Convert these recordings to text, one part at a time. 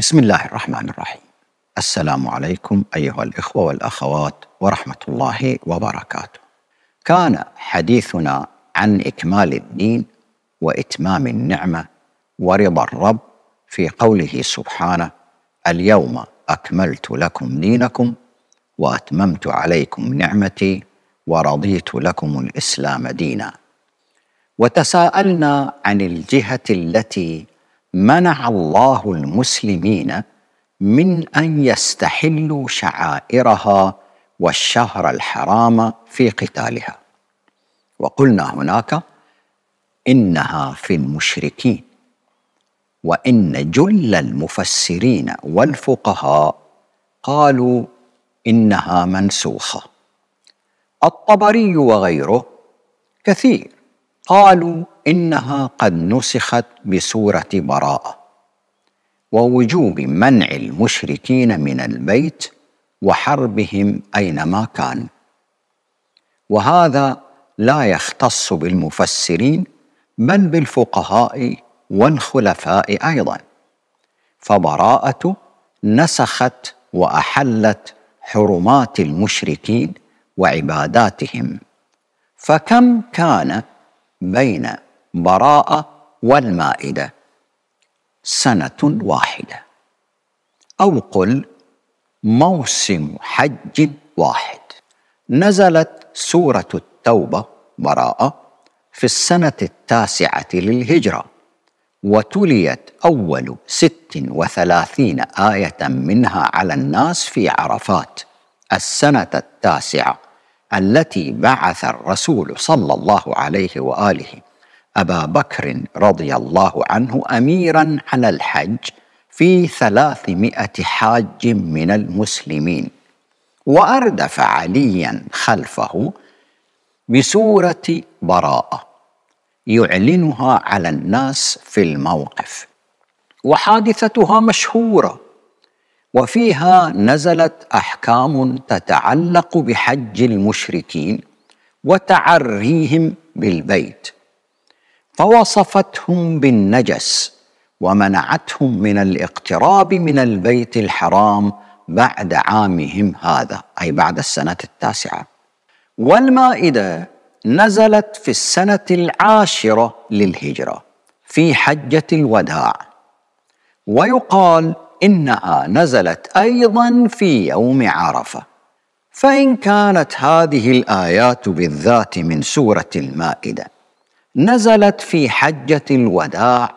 بسم الله الرحمن الرحيم السلام عليكم ايها الاخوه والاخوات ورحمه الله وبركاته كان حديثنا عن اكمال الدين واتمام النعمه ورضا الرب في قوله سبحانه اليوم اكملت لكم دينكم واتممت عليكم نعمتي ورضيت لكم الاسلام دينا وتساءلنا عن الجهه التي منع الله المسلمين من ان يستحلوا شعائرها والشهر الحرام في قتالها وقلنا هناك انها في المشركين وان جل المفسرين والفقهاء قالوا انها منسوخه الطبري وغيره كثير قالوا انها قد نسخت بسوره براءه ووجوب منع المشركين من البيت وحربهم اينما كان وهذا لا يختص بالمفسرين بل بالفقهاء والخلفاء ايضا فبراءه نسخت واحلت حرمات المشركين وعباداتهم فكم كان بين براءة والمائدة سنة واحدة أو قل موسم حج واحد نزلت سورة التوبة براءة في السنة التاسعة للهجرة وتليت أول ست وثلاثين آية منها على الناس في عرفات السنة التاسعة التي بعث الرسول صلى الله عليه واله ابا بكر رضي الله عنه اميرا على الحج في ثلاثمائه حاج من المسلمين واردف عليا خلفه بسوره براءه يعلنها على الناس في الموقف وحادثتها مشهوره وفيها نزلت احكام تتعلق بحج المشركين وتعريهم بالبيت فوصفتهم بالنجس ومنعتهم من الاقتراب من البيت الحرام بعد عامهم هذا اي بعد السنه التاسعه والمائده نزلت في السنه العاشره للهجره في حجه الوداع ويقال انها نزلت ايضا في يوم عرفه فان كانت هذه الايات بالذات من سوره المائده نزلت في حجه الوداع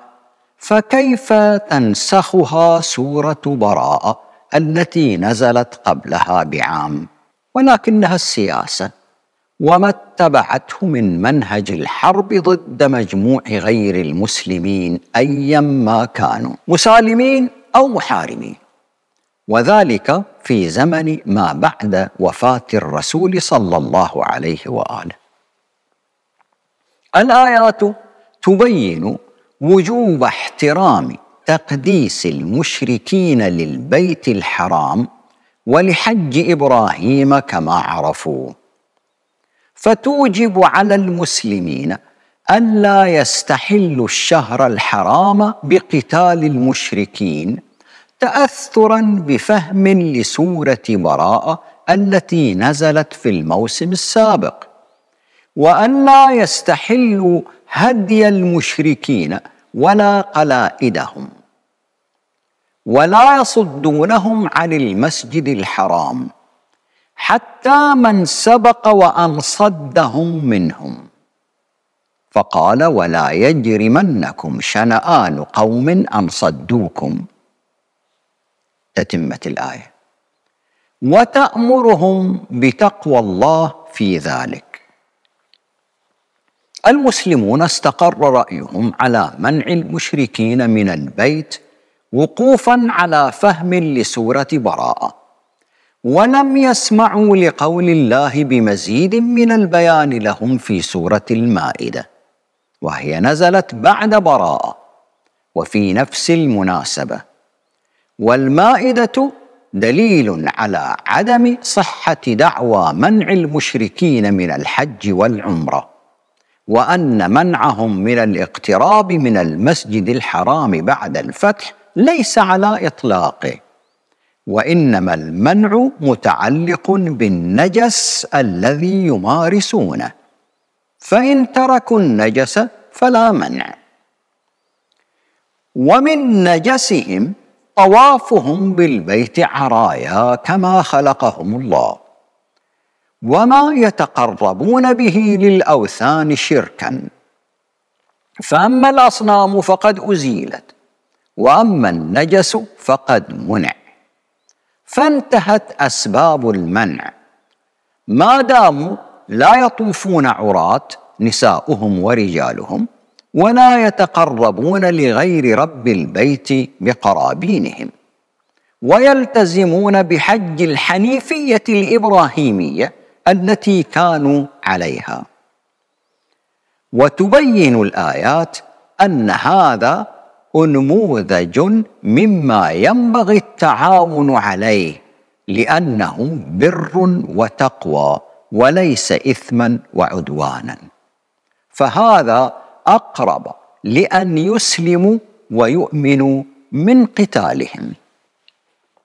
فكيف تنسخها سوره براءه التي نزلت قبلها بعام ولكنها السياسه وما اتبعته من منهج الحرب ضد مجموع غير المسلمين ايا ما كانوا مسالمين أو محارمه وذلك في زمن ما بعد وفاة الرسول صلى الله عليه وآله الآيات تبين وجوب احترام تقديس المشركين للبيت الحرام ولحج ابراهيم كما عرفوه فتوجب على المسلمين الا يستحلوا الشهر الحرام بقتال المشركين تاثرا بفهم لسوره براءه التي نزلت في الموسم السابق وان لا يستحلوا هدي المشركين ولا قلائدهم ولا يصدونهم عن المسجد الحرام حتى من سبق وان صدهم منهم فقال ولا يجرمنكم شنآن قوم أن صدوكم تتمة الآية وتأمرهم بتقوى الله في ذلك المسلمون استقر رأيهم على منع المشركين من البيت وقوفا على فهم لسورة براءة ولم يسمعوا لقول الله بمزيد من البيان لهم في سورة المائدة وهي نزلت بعد براءة وفي نفس المناسبه والمائدة دليل على عدم صحة دعوى منع المشركين من الحج والعمرة وأن منعهم من الاقتراب من المسجد الحرام بعد الفتح ليس على إطلاقه وإنما المنع متعلق بالنجس الذي يمارسونه فإن تركوا النجس فلا منع ومن نجسهم طوافهم بالبيت عرايا كما خلقهم الله وما يتقربون به للاوثان شركا فاما الاصنام فقد ازيلت واما النجس فقد منع فانتهت اسباب المنع ما داموا لا يطوفون عراه نساؤهم ورجالهم ولا يتقربون لغير رب البيت بقرابينهم ويلتزمون بحج الحنيفيه الابراهيميه التي كانوا عليها وتبين الايات ان هذا انموذج مما ينبغي التعاون عليه لانه بر وتقوى وليس اثما وعدوانا فهذا أقرب لأن يسلموا ويؤمنوا من قتالهم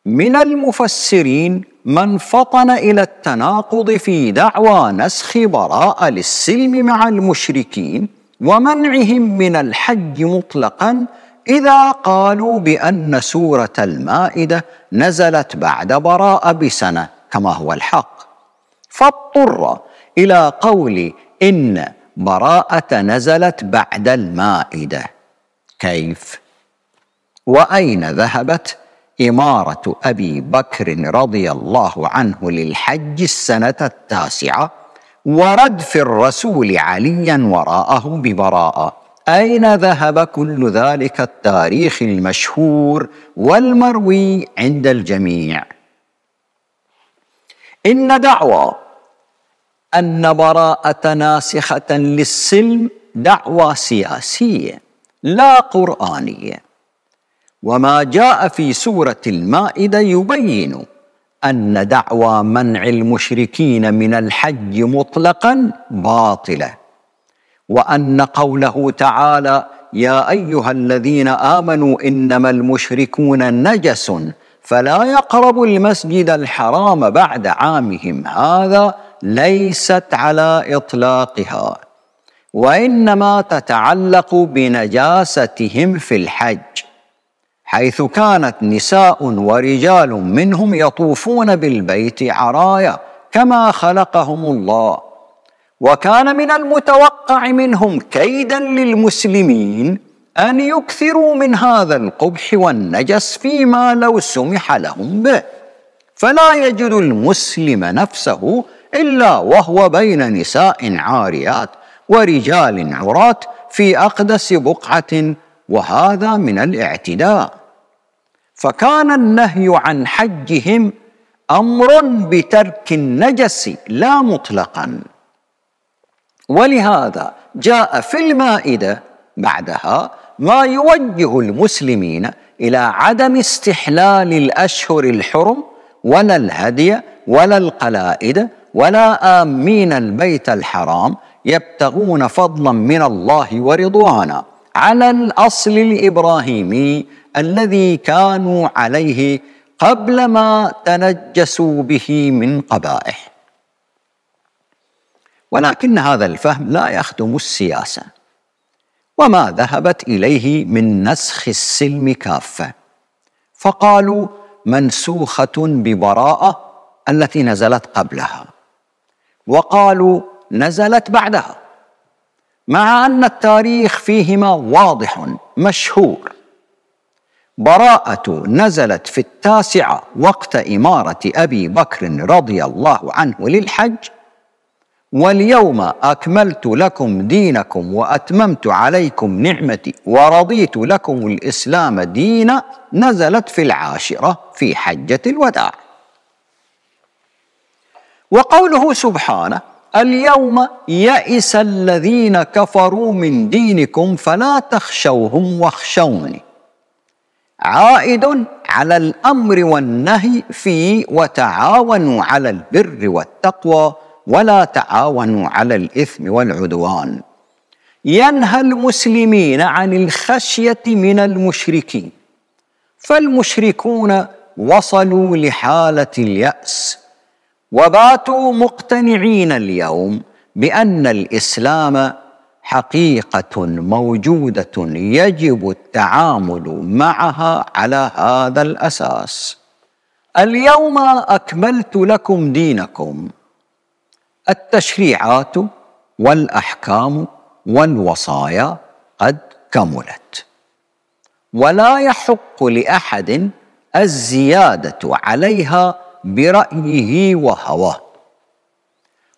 من المفسرين من فطن إلى التناقض في دعوى نسخ براءة للسلم مع المشركين ومنعهم من الحج مطلقا إذا قالوا بأن سورة المائدة نزلت بعد براءة بسنة كما هو الحق فاضطر إلى قول إن براءة نزلت بعد المائدة كيف؟ وأين ذهبت إمارة أبي بكر رضي الله عنه للحج السنة التاسعة وردف الرسول عليا وراءه ببراءة أين ذهب كل ذلك التاريخ المشهور والمروي عند الجميع؟ إن دعوى أن براءة ناسخة للسلم دعوى سياسية لا قرآنية وما جاء في سورة المائدة يبين أن دعوى منع المشركين من الحج مطلقا باطلة وأن قوله تعالى يا أيها الذين آمنوا إنما المشركون نجس فلا يقربوا المسجد الحرام بعد عامهم هذا ليست على اطلاقها وانما تتعلق بنجاستهم في الحج حيث كانت نساء ورجال منهم يطوفون بالبيت عرايا كما خلقهم الله وكان من المتوقع منهم كيدا للمسلمين ان يكثروا من هذا القبح والنجس فيما لو سمح لهم به فلا يجد المسلم نفسه إلا وهو بين نساء عاريات ورجال عراة في أقدس بقعة وهذا من الاعتداء فكان النهي عن حجهم امر بترك النجس لا مطلقا ولهذا جاء في المائده بعدها ما يوجه المسلمين الى عدم استحلال الاشهر الحرم ولا الهدي ولا القلائد ولا آمين البيت الحرام يبتغون فضلا من الله ورضوانا على الأصل الإبراهيمي الذي كانوا عليه قبل ما تنجسوا به من قبائح ولكن هذا الفهم لا يخدم السياسة وما ذهبت إليه من نسخ السلم كافة فقالوا منسوخة ببراءة التي نزلت قبلها وقالوا نزلت بعدها مع أن التاريخ فيهما واضح مشهور براءة نزلت في التاسعة وقت إمارة أبي بكر رضي الله عنه للحج واليوم أكملت لكم دينكم وأتممت عليكم نعمتي ورضيت لكم الإسلام دينا نزلت في العاشرة في حجة الوداع وقوله سبحانه اليوم يئس الذين كفروا من دينكم فلا تخشوهم واخشوني عائد على الامر والنهي في وتعاونوا على البر والتقوى ولا تعاونوا على الاثم والعدوان ينهى المسلمين عن الخشيه من المشركين فالمشركون وصلوا لحاله الياس وباتوا مقتنعين اليوم بان الاسلام حقيقه موجوده يجب التعامل معها على هذا الاساس اليوم اكملت لكم دينكم التشريعات والاحكام والوصايا قد كملت ولا يحق لاحد الزياده عليها برايه وهواه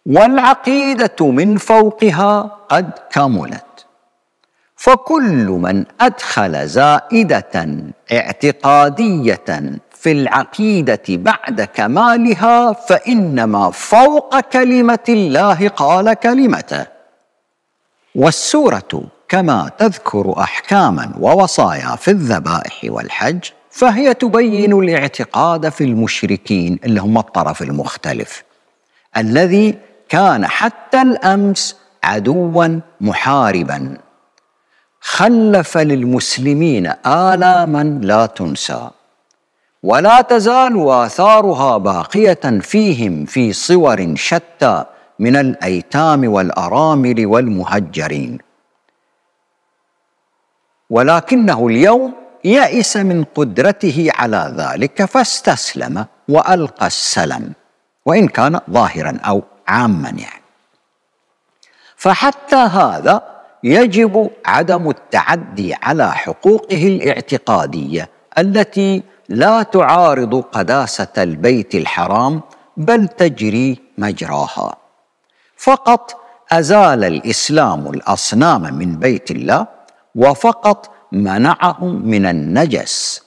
والعقيده من فوقها قد كملت فكل من ادخل زائده اعتقاديه في العقيده بعد كمالها فانما فوق كلمه الله قال كلمته والسوره كما تذكر احكاما ووصايا في الذبائح والحج فهي تبين الاعتقاد في المشركين اللي هم الطرف المختلف الذي كان حتى الامس عدوا محاربا خلف للمسلمين الاما لا تنسى ولا تزال اثارها باقيه فيهم في صور شتى من الايتام والارامل والمهجرين ولكنه اليوم يئس من قدرته على ذلك فاستسلم والقى السلم وان كان ظاهرا او عاما يعني فحتى هذا يجب عدم التعدي على حقوقه الاعتقاديه التي لا تعارض قداسه البيت الحرام بل تجري مجراها فقط ازال الاسلام الاصنام من بيت الله وفقط منعهم من النجس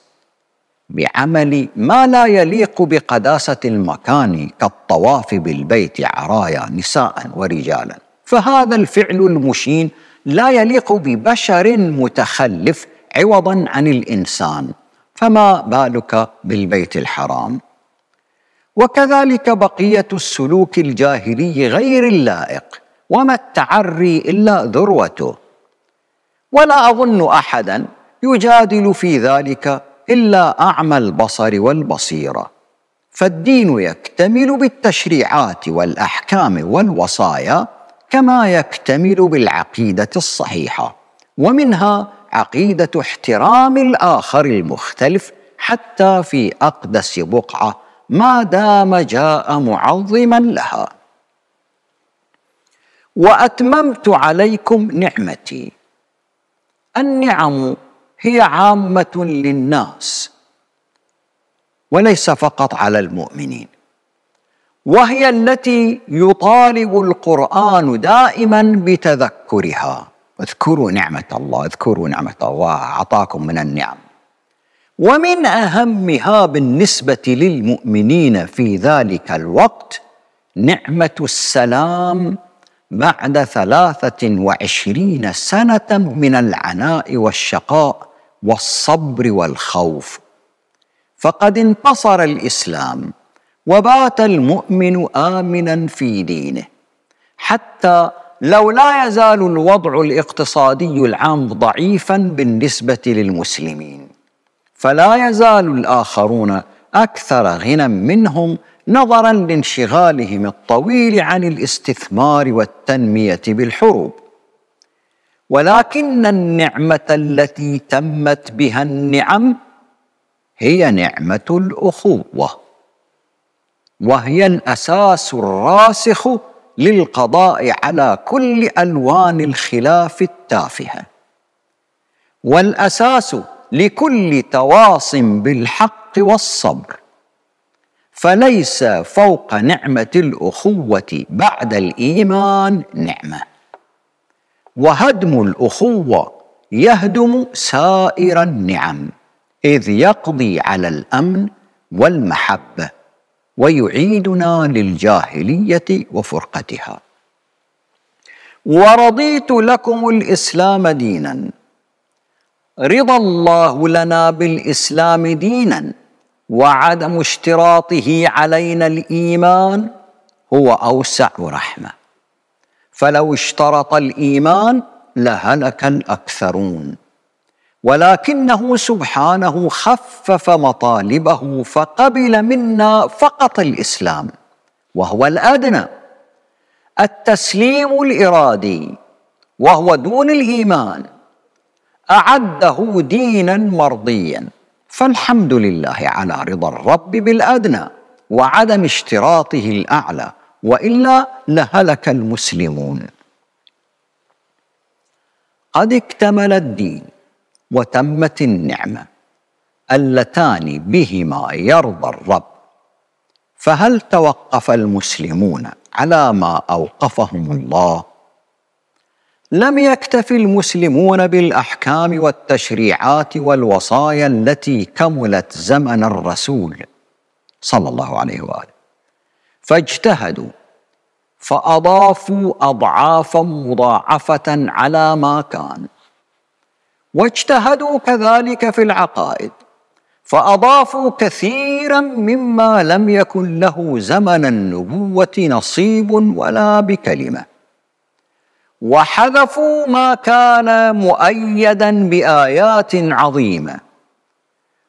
بعمل ما لا يليق بقداسه المكان كالطواف بالبيت عرايا نساء ورجالا فهذا الفعل المشين لا يليق ببشر متخلف عوضا عن الانسان فما بالك بالبيت الحرام وكذلك بقيه السلوك الجاهلي غير اللائق وما التعري الا ذروته ولا أظن أحدا يجادل في ذلك إلا أعمى البصر والبصيرة فالدين يكتمل بالتشريعات والأحكام والوصايا كما يكتمل بالعقيدة الصحيحة ومنها عقيدة احترام الآخر المختلف حتى في أقدس بقعة ما دام جاء معظما لها وأتممت عليكم نعمتي النعم هي عامة للناس وليس فقط على المؤمنين وهي التي يطالب القرآن دائما بتذكرها اذكروا نعمة الله اذكروا نعمة الله أعطاكم من النعم ومن أهمها بالنسبة للمؤمنين في ذلك الوقت نعمة السلام بعد ثلاثة وعشرين سنة من العناء والشقاء والصبر والخوف فقد انتصر الإسلام وبات المؤمن آمنا في دينه حتى لو لا يزال الوضع الاقتصادي العام ضعيفا بالنسبة للمسلمين فلا يزال الآخرون أكثر غنى منهم نظرا لانشغالهم الطويل عن الاستثمار والتنميه بالحروب ولكن النعمه التي تمت بها النعم هي نعمه الاخوه وهي الاساس الراسخ للقضاء على كل الوان الخلاف التافهه والاساس لكل تواص بالحق والصبر فليس فوق نعمة الأخوة بعد الإيمان نعمة وهدم الأخوة يهدم سائر النعم إذ يقضي على الأمن والمحبة ويعيدنا للجاهلية وفرقتها ورضيت لكم الإسلام دينا رضى الله لنا بالإسلام ديناً وعدم اشتراطه علينا الايمان هو اوسع رحمه فلو اشترط الايمان لهلك الاكثرون ولكنه سبحانه خفف مطالبه فقبل منا فقط الاسلام وهو الادنى التسليم الارادي وهو دون الايمان اعده دينا مرضيا فالحمد لله على رضا الرب بالادنى وعدم اشتراطه الاعلى والا لهلك المسلمون قد اكتمل الدين وتمت النعمه اللتان بهما يرضى الرب فهل توقف المسلمون على ما اوقفهم الله لم يكتف المسلمون بالاحكام والتشريعات والوصايا التي كملت زمن الرسول صلى الله عليه واله فاجتهدوا فاضافوا اضعافا مضاعفه على ما كان واجتهدوا كذلك في العقائد فاضافوا كثيرا مما لم يكن له زمن النبوه نصيب ولا بكلمه وحذفوا ما كان مؤيدا بايات عظيمه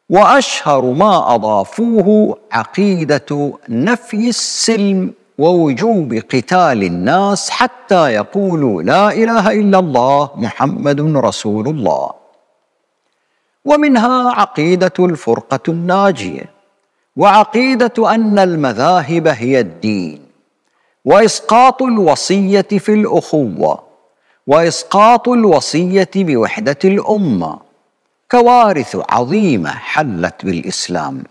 واشهر ما اضافوه عقيده نفي السلم ووجوب قتال الناس حتى يقولوا لا اله الا الله محمد رسول الله ومنها عقيده الفرقه الناجيه وعقيده ان المذاهب هي الدين واسقاط الوصيه في الاخوه واسقاط الوصيه بوحده الامه كوارث عظيمه حلت بالاسلام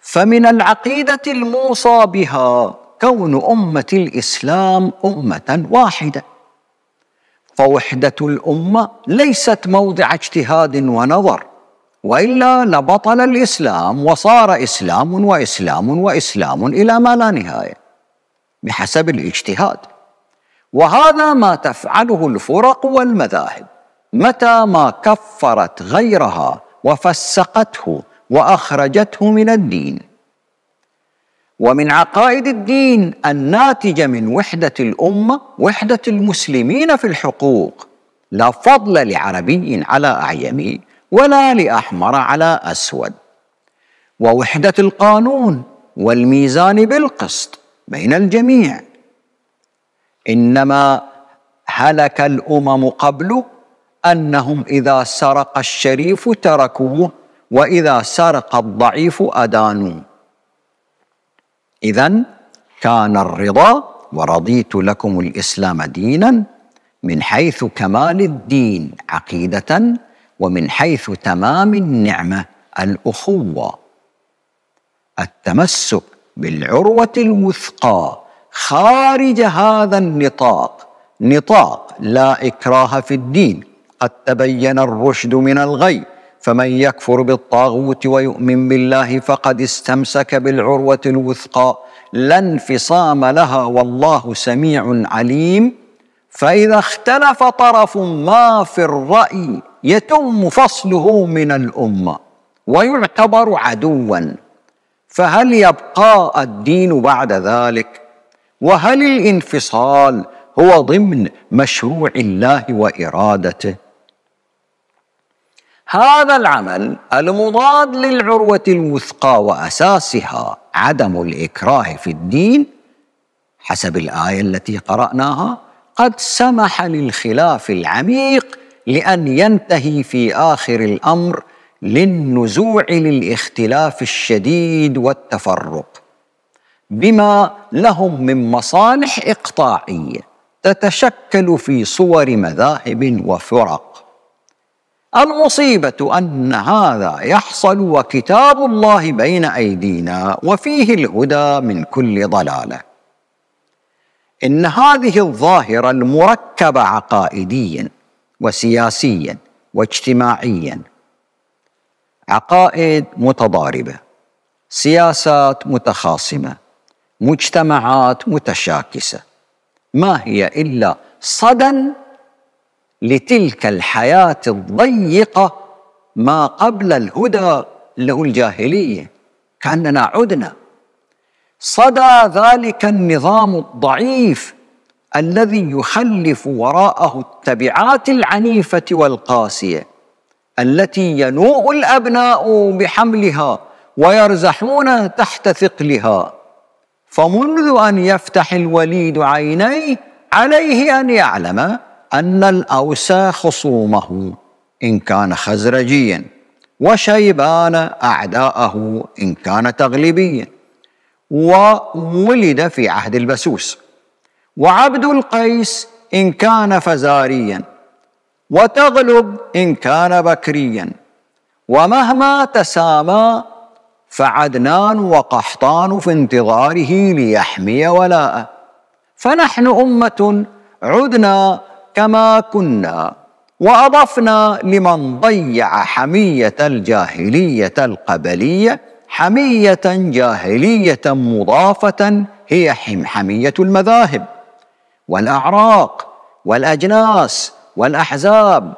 فمن العقيده الموصى بها كون امه الاسلام امه واحده فوحده الامه ليست موضع اجتهاد ونظر والا لبطل الاسلام وصار اسلام واسلام واسلام الى ما لا نهايه بحسب الاجتهاد وهذا ما تفعله الفرق والمذاهب متى ما كفرت غيرها وفسقته واخرجته من الدين ومن عقائد الدين الناتجه من وحده الامه وحده المسلمين في الحقوق لا فضل لعربي على اعيمي ولا لاحمر على اسود ووحده القانون والميزان بالقسط بين الجميع انما هلك الامم قبله انهم اذا سرق الشريف تركوه واذا سرق الضعيف ادانوه اذا كان الرضا ورضيت لكم الاسلام دينا من حيث كمال الدين عقيده ومن حيث تمام النعمه الاخوه التمسك بالعروه الوثقى خارج هذا النطاق نطاق لا إكراه في الدين قد تبين الرشد من الغي فمن يكفر بالطاغوت ويؤمن بالله فقد استمسك بالعروة الوثقى لا انفصام لها والله سميع عليم فإذا اختلف طرف ما في الرأي يتم فصله من الأمة ويعتبر عدوا فهل يبقى الدين بعد ذلك؟ وهل الانفصال هو ضمن مشروع الله وارادته هذا العمل المضاد للعروه الوثقى واساسها عدم الاكراه في الدين حسب الايه التي قراناها قد سمح للخلاف العميق لان ينتهي في اخر الامر للنزوع للاختلاف الشديد والتفرق بما لهم من مصالح اقطاعيه تتشكل في صور مذاهب وفرق المصيبه ان هذا يحصل وكتاب الله بين ايدينا وفيه الهدى من كل ضلاله ان هذه الظاهره المركبه عقائديا وسياسيا واجتماعيا عقائد متضاربه سياسات متخاصمه مجتمعات متشاكسه ما هي الا صدى لتلك الحياه الضيقه ما قبل الهدى اللي هو الجاهليه كاننا عدنا صدى ذلك النظام الضعيف الذي يخلف وراءه التبعات العنيفه والقاسيه التي ينوء الابناء بحملها ويرزحون تحت ثقلها فمنذ أن يفتح الوليد عينيه عليه أن يعلم أن الأوس خصومه إن كان خزرجيا وشيبان أعداءه إن كان تغلبيا وولد في عهد البسوس وعبد القيس إن كان فزاريا وتغلب إن كان بكريا ومهما تسامى فعدنان وقحطان في انتظاره ليحمي ولاءه فنحن أمة عدنا كما كنا وأضفنا لمن ضيع حمية الجاهلية القبلية حمية جاهلية مضافة هي حمية المذاهب والأعراق والأجناس والأحزاب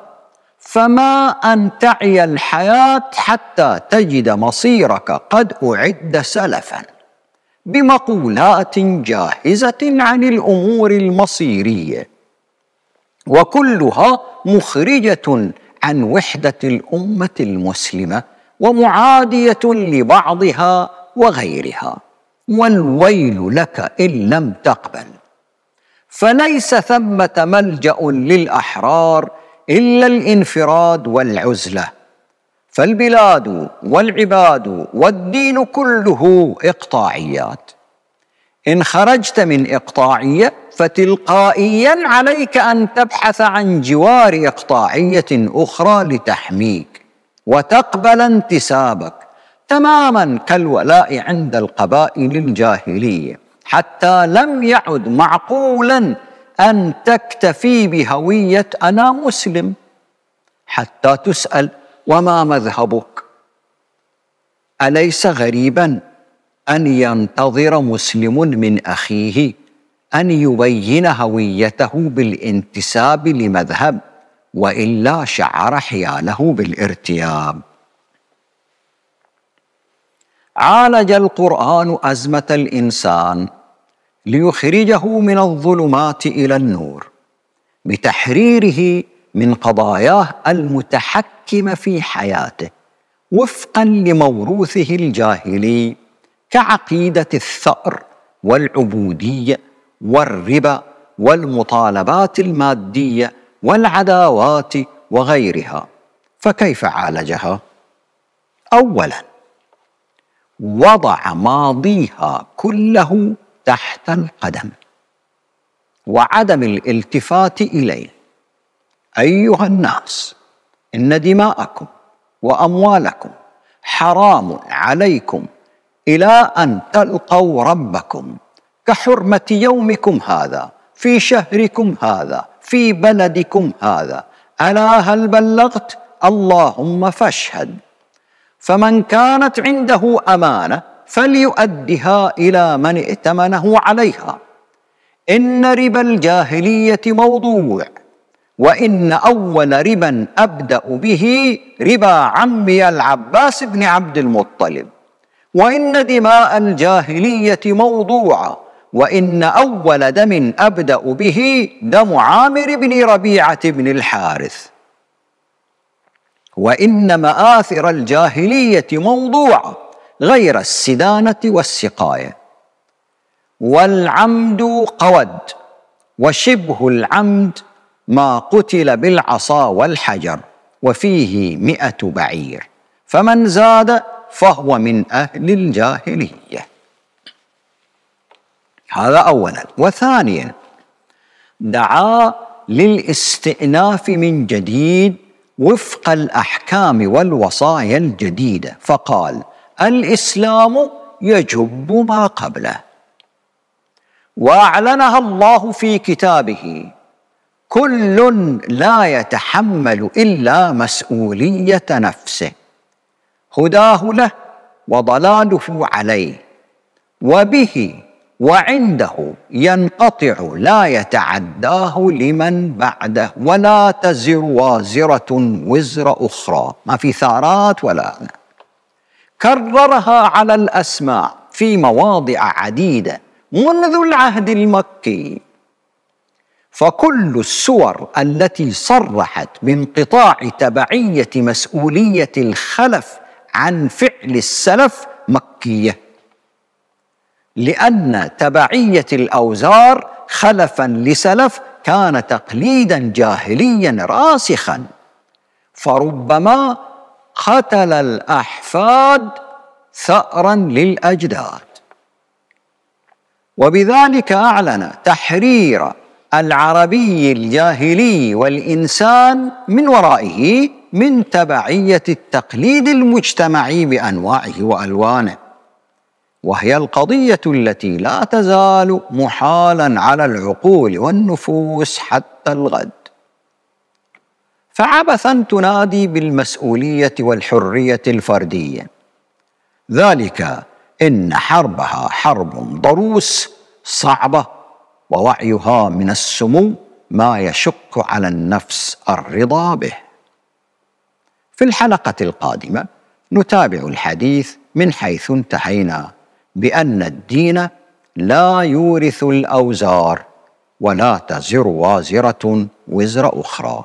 فما ان تعي الحياه حتى تجد مصيرك قد اعد سلفا بمقولات جاهزه عن الامور المصيريه وكلها مخرجه عن وحده الامه المسلمه ومعاديه لبعضها وغيرها والويل لك ان لم تقبل فليس ثمه ملجا للاحرار الا الانفراد والعزله فالبلاد والعباد والدين كله اقطاعيات ان خرجت من اقطاعيه فتلقائيا عليك ان تبحث عن جوار اقطاعيه اخرى لتحميك وتقبل انتسابك تماما كالولاء عند القبائل الجاهليه حتى لم يعد معقولا أن تكتفي بهوية أنا مسلم حتى تسأل وما مذهبك أليس غريبا أن ينتظر مسلم من أخيه أن يبين هويته بالانتساب لمذهب وإلا شعر حياله بالارتياب عالج القرآن أزمة الإنسان ليخرجه من الظلمات الى النور بتحريره من قضاياه المتحكمه في حياته وفقا لموروثه الجاهلي كعقيده الثار والعبوديه والربا والمطالبات الماديه والعداوات وغيرها فكيف عالجها اولا وضع ماضيها كله تحت القدم وعدم الالتفات اليه ايها الناس ان دماءكم واموالكم حرام عليكم الى ان تلقوا ربكم كحرمه يومكم هذا في شهركم هذا في بلدكم هذا الا هل بلغت اللهم فاشهد فمن كانت عنده امانه فليؤدها إلى من ائتمنه عليها إن ربا الجاهلية موضوع وإن أول ربا أبدأ به ربا عمي العباس بن عبد المطلب وإن دماء الجاهلية موضوعة وإن أول دم أبدأ به دم عامر بن ربيعة بن الحارث وإن مآثر الجاهلية موضوعة غير السدانة والسقاية والعمد قود وشبه العمد ما قتل بالعصا والحجر وفيه مئة بعير فمن زاد فهو من أهل الجاهلية هذا أولا وثانيا دعا للاستئناف من جديد وفق الأحكام والوصايا الجديدة فقال الاسلام يجب ما قبله واعلنها الله في كتابه كل لا يتحمل الا مسؤوليه نفسه هداه له وضلاله عليه وبه وعنده ينقطع لا يتعداه لمن بعده ولا تزر وازره وزر اخرى ما في ثارات ولا كررها على الاسماع في مواضع عديده منذ العهد المكي فكل السور التي صرحت بانقطاع تبعيه مسؤوليه الخلف عن فعل السلف مكيه لان تبعيه الاوزار خلفا لسلف كان تقليدا جاهليا راسخا فربما قتل الأحفاد ثأرا للأجداد وبذلك أعلن تحرير العربي الجاهلي والإنسان من ورائه من تبعية التقليد المجتمعي بأنواعه وألوانه وهي القضية التي لا تزال محالا على العقول والنفوس حتى الغد فعبثا تنادي بالمسؤوليه والحريه الفرديه ذلك ان حربها حرب ضروس صعبه ووعيها من السمو ما يشق على النفس الرضا به في الحلقه القادمه نتابع الحديث من حيث انتهينا بان الدين لا يورث الاوزار ولا تزر وازره وزر اخرى